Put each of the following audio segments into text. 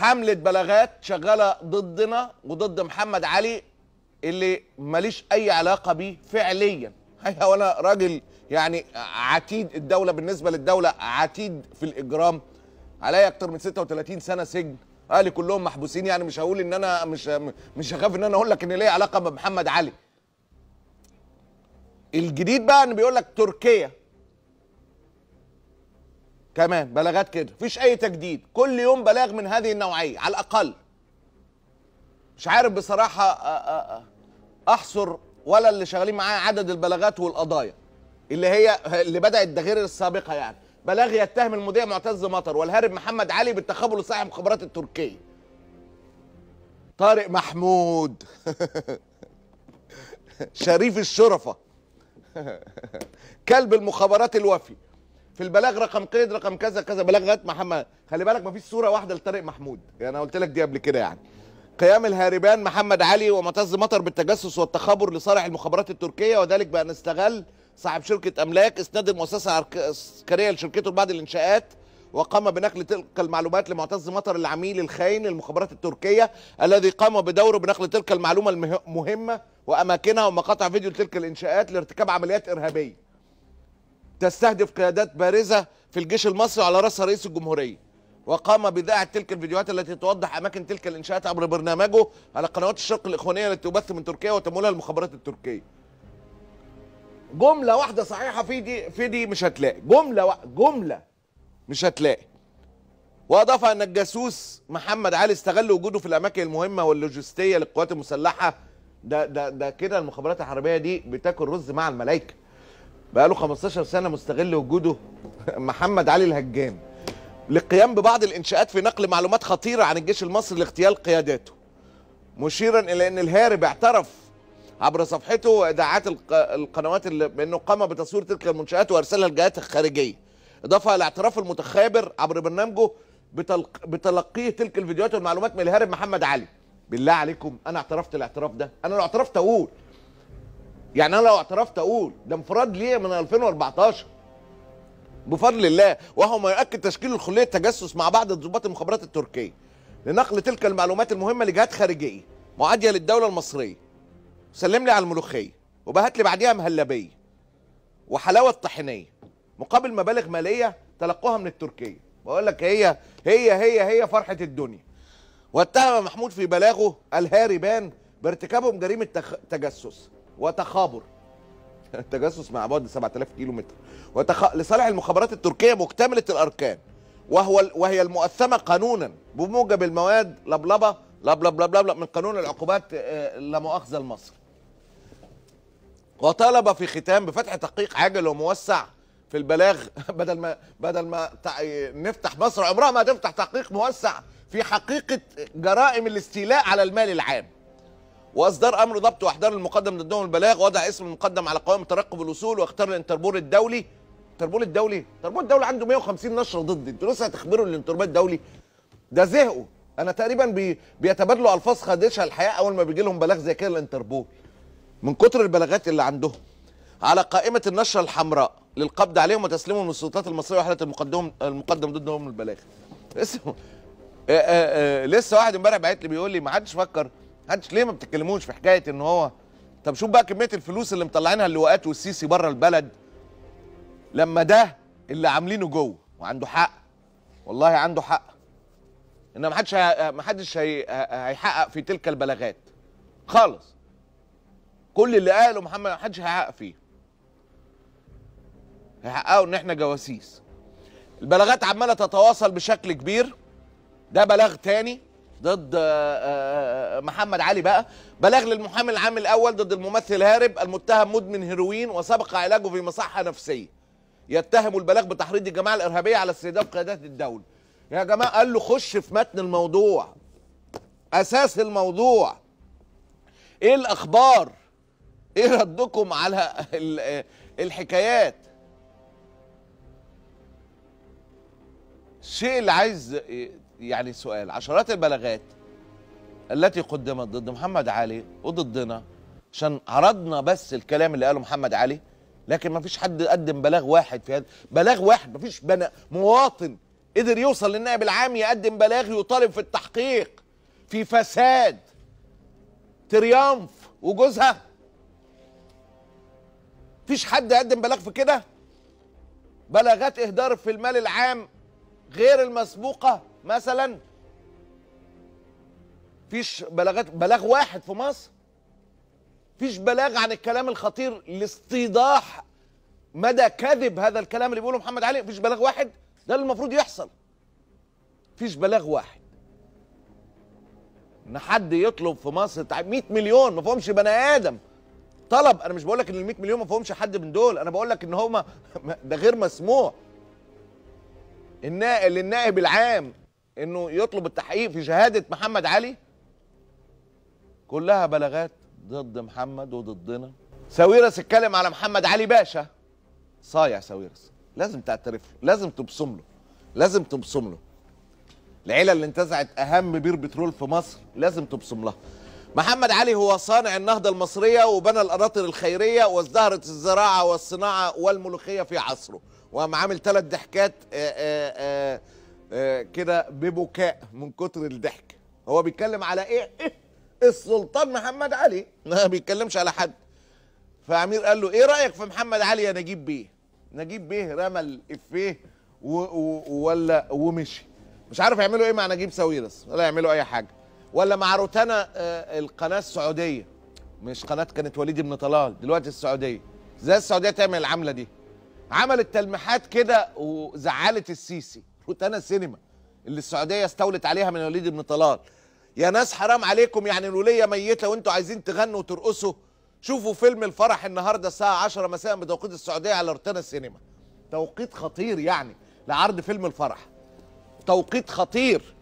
حمله بلاغات شغاله ضدنا وضد محمد علي اللي ماليش اي علاقه بيه فعليا هيا وانا راجل يعني عتيد الدوله بالنسبه للدوله عتيد في الاجرام عليا اكتر من 36 سنه سجن اهلي كلهم محبوسين يعني مش هقول ان انا مش مش هخاف ان انا اقول لك ان ليا علاقه بمحمد علي الجديد بقى ان بيقول لك تركيا كمان بلاغات كده مفيش اي تجديد كل يوم بلاغ من هذه النوعيه على الاقل مش عارف بصراحه احصر ولا اللي شغالين معايا عدد البلاغات والقضايا اللي هي اللي بدات ده غير السابقه يعني بلاغ يتهم المذيع معتز مطر والهارب محمد علي بالتخبل لصاحب مخابرات التركيه طارق محمود شريف الشرفه كلب المخابرات الوفي في البلاغ رقم قيد رقم كذا كذا بلاغ غايه محمد خلي بالك مفيش صوره واحده لطارق محمود يعني انا قلت لك دي قبل كده يعني قيام الهاربان محمد علي ومعتز مطر بالتجسس والتخابر لصالح المخابرات التركيه وذلك بان استغل صاحب شركه املاك اسناد المؤسسه العسكريه لشركته لبعض الانشاءات وقام بنقل تلك المعلومات لمعتز مطر العميل الخاين للمخابرات التركيه الذي قام بدوره بنقل تلك المعلومه المهمه واماكنها ومقاطع فيديو لتلك الانشاءات لارتكاب عمليات ارهابيه تستهدف قيادات بارزة في الجيش المصري على رأسها رئيس الجمهورية وقام بذاعة تلك الفيديوهات التي توضح أماكن تلك الإنشاءات عبر برنامجه على قنوات الشرق الإخوانية التي تبث من تركيا وتمولها المخابرات التركية جملة واحدة صحيحة في دي في دي مش هتلاقي جملة و... جملة مش هتلاقي وأضاف أن الجاسوس محمد علي استغل وجوده في الأماكن المهمة واللوجستية للقوات المسلحة ده ده ده كده المخابرات الحربية دي بتاكل رز مع الملائكة بقى له 15 سنه مستغل وجوده محمد علي الهجان للقيام ببعض الانشاءات في نقل معلومات خطيره عن الجيش المصري لاغتيال قياداته مشيرا الى ان الهارب اعترف عبر صفحته واذاعات القنوات اللي بانه قام بتصوير تلك المنشات وارسلها للجهات الخارجيه اضافه لاعتراف المتخابر عبر برنامجه بتلق... بتلقيه تلك الفيديوهات والمعلومات من الهارب محمد علي بالله عليكم انا اعترفت الاعتراف ده انا لو اعترفت اقول يعني انا لو اعترفت اقول ده انفراد ليه من 2014 بفضل الله وهو ما يؤكد تشكيل الخليه التجسس مع بعض ضباط المخابرات التركيه لنقل تلك المعلومات المهمه لجهات خارجيه معاديه للدوله المصريه سلم لي على الملوخيه وبهت لي بعديها مهلبيه وحلاوه طحينيه مقابل مبالغ ماليه تلقوها من التركيه بقول لك هي هي هي هي فرحه الدنيا واتهم محمود في بلاغه الهاربان بارتكابهم جريمه تجسس وتخابر التجسس مع بعد 7000 كيلو متر وتخ... لصالح المخابرات التركية مكتملة الأركان وهو وهي المؤثمة قانونا بموجب المواد لبلبة لبلب لبلب من قانون العقوبات آه، لمؤاخذه لمصر وطالب في ختام بفتح تحقيق عاجل وموسع في البلاغ بدل ما بدل ما نفتح مصر عمرها ما تفتح تحقيق موسع في حقيقة جرائم الاستيلاء على المال العام واصدار امر ضبط واحضار المقدم ضدهم البلاغ وضع اسم المقدم على قوائم ترقب الوصول واختار الانتربول الدولي الانتربول الدولي الانتربول الدولي عنده 150 نشره ضدي انتوا لسه هتخبروا الانتربول الدولي ده زهقوا انا تقريبا بي... بيتبادلوا الفاظ خادشه الحياه اول ما بيجي لهم بلاغ زي كده الانتربول من كتر البلاغات اللي عندهم على قائمه النشره الحمراء للقبض عليهم وتسليمهم للسلطات المصريه وحاله المقدم المقدم ضدهم البلاغ لسه آه، آه، آه، لسه واحد امبارح بعت لي بيقول لي ما حدش فكر محدش ليه ما بتتكلموش في حكايه ان هو طب شوف بقى كميه الفلوس اللي مطلعينها اللواءات والسيسي بره البلد لما ده اللي عاملينه جوه وعنده حق والله عنده حق ان ما حدش ما حدش هيحقق في تلك البلاغات خالص كل اللي قاله محمد ما حدش هيحقق فيه هيحققوا ان احنا جواسيس البلاغات عماله تتواصل بشكل كبير ده بلاغ تاني ضد آه، آه، آه، محمد علي بقى بلاغ للمحامي العام الاول ضد الممثل هارب المتهم مدمن هيروين وسبق علاجه في مصحه نفسيه يتهم البلاغ بتحريض الجماعه الارهابيه على استهداف قيادات الدوله يا جماعه قال له خش في متن الموضوع اساس الموضوع ايه الاخبار ايه ردكم على الحكايات الشيء اللي عايز يعني سؤال عشرات البلاغات التي قدمت ضد محمد علي وضدنا عشان عرضنا بس الكلام اللي قاله محمد علي لكن ما فيش حد قدم بلاغ واحد في هذا بلاغ واحد ما فيش مواطن قدر يوصل للنائب العام يقدم بلاغ يطالب في التحقيق في فساد تريامف وجوزها فيش حد قدم بلاغ في كده بلاغات اهدار في المال العام غير المسبوقه مثلا فيش بلاغات بلاغ واحد في مصر فيش بلاغ عن الكلام الخطير لاستيضاح مدى كذب هذا الكلام اللي بيقوله محمد علي فيش بلاغ واحد ده اللي المفروض يحصل فيش بلاغ واحد ان حد يطلب في مصر 100 مليون ما فيهمش بني ادم طلب انا مش بقول لك ان ال 100 مليون ما فيهمش حد من دول انا بقول لك ان هما ده غير مسموح النائب للنائب العام انه يطلب التحقيق في شهاده محمد علي كلها بلاغات ضد محمد وضدنا ساويرس اتكلم على محمد علي باشا صايع ساويرس لازم تعترف له لازم تبصم له لازم تبصم له العيله اللي انتزعت اهم بير بترول في مصر لازم تبصم لها محمد علي هو صانع النهضة المصرية وبنى القناطر الخيرية وازدهرت الزراعة والصناعة والملوخية في عصره وقام عامل ثلاث ضحكات آه، آه، آه، كده ببكاء من كتر الضحك هو بيتكلم على ايه, إيه؟ السلطان محمد علي ما بيتكلمش على حد فعمير قال له ايه رايك في محمد علي يا نجيب بيه نجيب بيه رمى الافيه ولا ومشي مش عارف يعملوا ايه مع نجيب ساويرس ولا يعملوا اي حاجه ولا مع روتانا القناه السعوديه مش قناه كانت وليد بن طلال دلوقتي السعوديه ازاي السعوديه تعمل العمله دي عملت تلميحات كده وزعلت السيسي روتانا سينما اللي السعوديه استولت عليها من وليد بن طلال يا ناس حرام عليكم يعني الوليه ميته وانتوا عايزين تغنوا وترقصوا شوفوا فيلم الفرح النهارده الساعه 10 مساء بتوقيت السعوديه على روتانا سينما توقيت خطير يعني لعرض فيلم الفرح توقيت خطير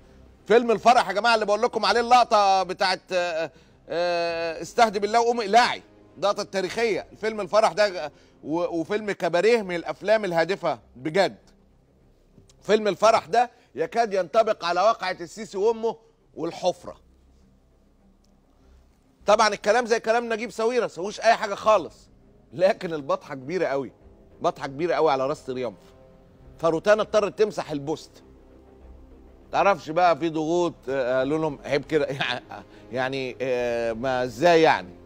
فيلم الفرح يا جماعه اللي بقول لكم عليه اللقطه بتاعت آه، آه، استهدي بالله وقومي الاعي لقطه التاريخيه فيلم الفرح ده وفيلم كباريه من الافلام الهادفه بجد فيلم الفرح ده يكاد ينطبق على واقعه السيسي وامه والحفره طبعا الكلام زي كلام نجيب سويره سويش اي حاجه خالص لكن البطحه كبيره قوي بطحه كبيره قوي على راس ريامف فروتانا اضطرت تمسح البوست تعرفش بقى في ضغوط قالوا آه، آه، لهم عيب كده يعني آه، ما ازاي يعني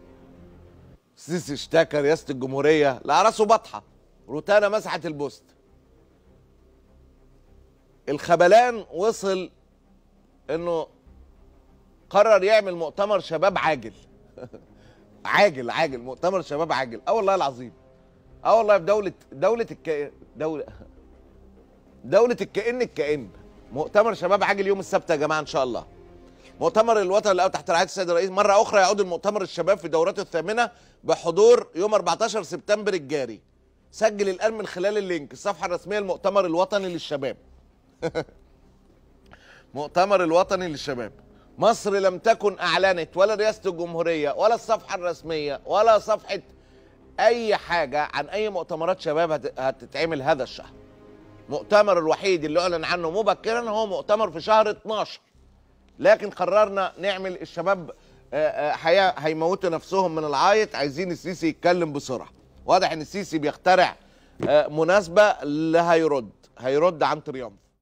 السيسي اشتكى رئاسه الجمهوريه لا راسه بطحه روتانا مسحت البوست الخبلان وصل انه قرر يعمل مؤتمر شباب عاجل عاجل عاجل مؤتمر شباب عاجل اه والله العظيم اه والله في دوله دوله الكائن دوله دوله الكائن الكائن مؤتمر شباب عاجل يوم السبت يا جماعه ان شاء الله مؤتمر الوطن الاول تحت رعايه السيد الرئيس مره اخرى يعود المؤتمر الشباب في دورته الثامنه بحضور يوم 14 سبتمبر الجاري سجل الان من خلال اللينك الصفحه الرسميه المؤتمر الوطني للشباب مؤتمر الوطني للشباب مصر لم تكن اعلنت ولا رئاسه الجمهوريه ولا الصفحه الرسميه ولا صفحه اي حاجه عن اي مؤتمرات شباب هتتعمل هذا الشهر المؤتمر الوحيد اللي اعلن عنه مبكرا هو مؤتمر في شهر 12 لكن قررنا نعمل الشباب آه، آه، حياه هيموتوا نفسهم من العيط عايزين السيسي يتكلم بسرعه واضح ان السيسي بيخترع آه، مناسبه اللي هيرد هيرد عن تريمف